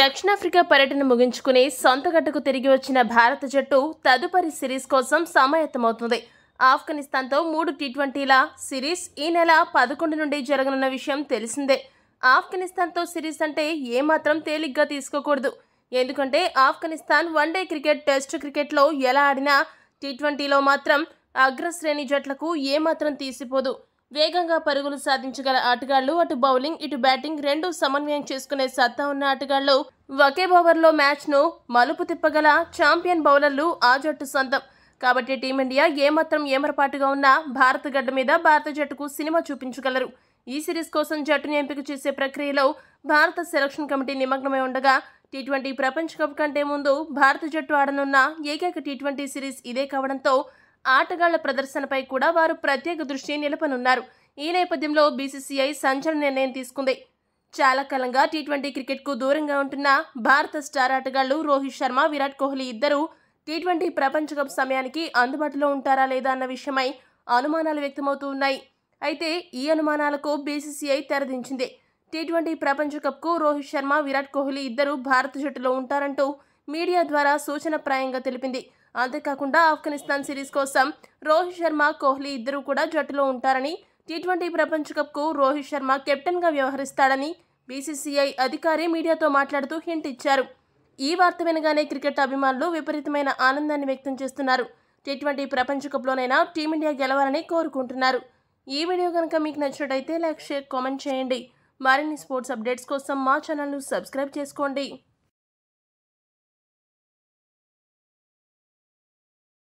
దక్షిణాఫ్రికా పర్యటన ముగించుకుని సొంత గడ్డకు తిరిగి వచ్చిన భారత జట్టు తదుపరి సిరీస్ కోసం సమాయత్తమవుతుంది ఆఫ్ఘనిస్తాన్తో మూడు టీ ట్వంటీల సిరీస్ ఈ నెల పదకొండు నుండి జరగనున్న విషయం తెలిసిందే ఆఫ్ఘనిస్తాన్తో సిరీస్ అంటే ఏమాత్రం తేలిగ్గా తీసుకోకూడదు ఎందుకంటే ఆఫ్ఘనిస్తాన్ వన్డే క్రికెట్ టెస్ట్ క్రికెట్లో ఎలా ఆడినా టీ ట్వంటీలో మాత్రం అగ్రశ్రేణి జట్లకు ఏమాత్రం తీసిపోదు వేగంగా పరుగులు సాధించగల ఆటగాళ్లు అటు బౌలింగ్ ఇటు బ్యాటింగ్ రెండు సమన్వయం చేసుకునే సత్తా ఉన్న ఆటగాళ్లు ఒకే ఓవర్లో మ్యాచ్ను మలుపు తిప్పగల ఛాంపియన్ బౌలర్లు ఆ జట్టు సొంతం కాబట్టి టీమిండియా ఏమాత్రం ఏమరపాటుగా ఉన్నా భారత గడ్డ మీద భారత జట్టుకు సినిమా చూపించగలరు ఈ సిరీస్ కోసం జట్టును ఎంపిక చేసే ప్రక్రియలో భారత సెలక్షన్ కమిటీ నిమగ్నమై ఉండగా టీ ట్వంటీ ప్రపంచ కప్ కంటే ముందు భారత జట్టు ఆడనున్న ఏకైక టీ ట్వంటీ సిరీస్ ఇదే కావడంతో ఆటగాళ్ల ప్రదర్శనపై కూడా వారు ప్రత్యేక దృష్టి నిలపనున్నారు ఈ నేపథ్యంలో బీసీసీఐ సంచలన నిర్ణయం తీసుకుంది చాలా కాలంగా టీ ట్వంటీ క్రికెట్కు దూరంగా ఉంటున్న భారత స్టార్ ఆటగాళ్లు రోహిత్ శర్మ విరాట్ కోహ్లీ ఇద్దరూ టీ ట్వంటీ ప్రపంచ కప్ సమయానికి అందుబాటులో ఉంటారా లేదా అన్న విషయమై అనుమానాలు వ్యక్తమవుతూ ఉన్నాయి అయితే ఈ అనుమానాలకు బీసీసీఐ తెరదించింది టీ ట్వంటీ ప్రపంచ కప్కు రోహిత్ శర్మ విరాట్ కోహ్లీ ఇద్దరు భారత జట్టులో ఉంటారంటూ మీడియా ద్వారా సూచనప్రాయంగా తెలిపింది అంతేకాకుండా ఆఫ్ఘనిస్తాన్ సిరీస్ కోసం రోహిత్ శర్మ కోహ్లీ ఇద్దరూ కూడా జట్టులో ఉంటారని టీ ట్వంటీ ప్రపంచ కప్కు రోహిత్ శర్మ కెప్టెన్గా వ్యవహరిస్తాడని బీసీసీఐ అధికారి మీడియాతో మాట్లాడుతూ హింట్ ఇచ్చారు ఈ వార్త వినగానే క్రికెట్ అభిమానులు విపరీతమైన ఆనందాన్ని వ్యక్తం చేస్తున్నారు టీ ట్వంటీ ప్రపంచ కప్లోనైనా టీమిండియా గెలవాలని కోరుకుంటున్నారు ఈ వీడియో కనుక మీకు నచ్చినట్టయితే లైక్ షేర్ కామెంట్ చేయండి మరిన్ని స్పోర్ట్స్ అప్డేట్స్ కోసం మా ఛానల్ను సబ్స్క్రైబ్ చేసుకోండి